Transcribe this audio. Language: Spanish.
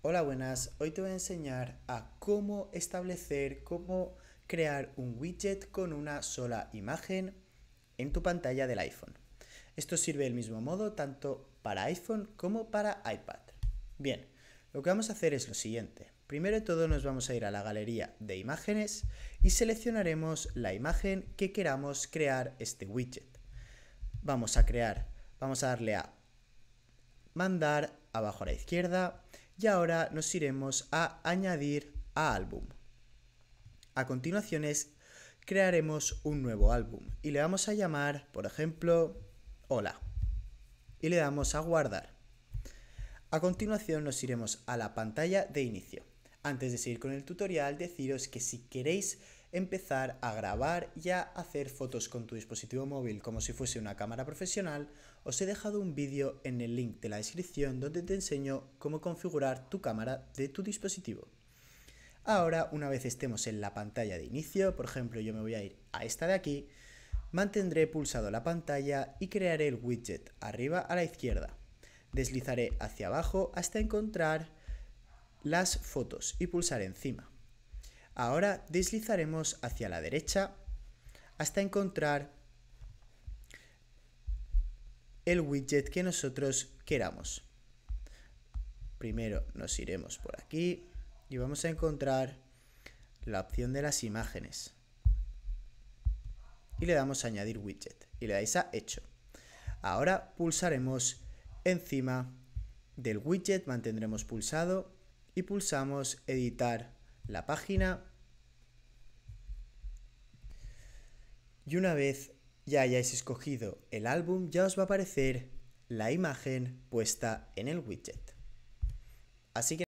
Hola, buenas. Hoy te voy a enseñar a cómo establecer, cómo crear un widget con una sola imagen en tu pantalla del iPhone. Esto sirve del mismo modo tanto para iPhone como para iPad. Bien, lo que vamos a hacer es lo siguiente. Primero de todo nos vamos a ir a la galería de imágenes y seleccionaremos la imagen que queramos crear este widget. Vamos a crear, vamos a darle a mandar abajo a la izquierda y ahora nos iremos a añadir a álbum. A continuación es crearemos un nuevo álbum y le vamos a llamar, por ejemplo, hola. Y le damos a guardar. A continuación nos iremos a la pantalla de inicio. Antes de seguir con el tutorial, deciros que si queréis empezar a grabar y a hacer fotos con tu dispositivo móvil como si fuese una cámara profesional, os he dejado un vídeo en el link de la descripción donde te enseño cómo configurar tu cámara de tu dispositivo. Ahora, una vez estemos en la pantalla de inicio, por ejemplo yo me voy a ir a esta de aquí, mantendré pulsado la pantalla y crearé el widget arriba a la izquierda. Deslizaré hacia abajo hasta encontrar las fotos y pulsar encima. Ahora deslizaremos hacia la derecha hasta encontrar el widget que nosotros queramos. Primero nos iremos por aquí y vamos a encontrar la opción de las imágenes. Y le damos a añadir widget y le dais a hecho. Ahora pulsaremos encima del widget, mantendremos pulsado y pulsamos editar la página. Y una vez ya hayáis escogido el álbum, ya os va a aparecer la imagen puesta en el widget. Así que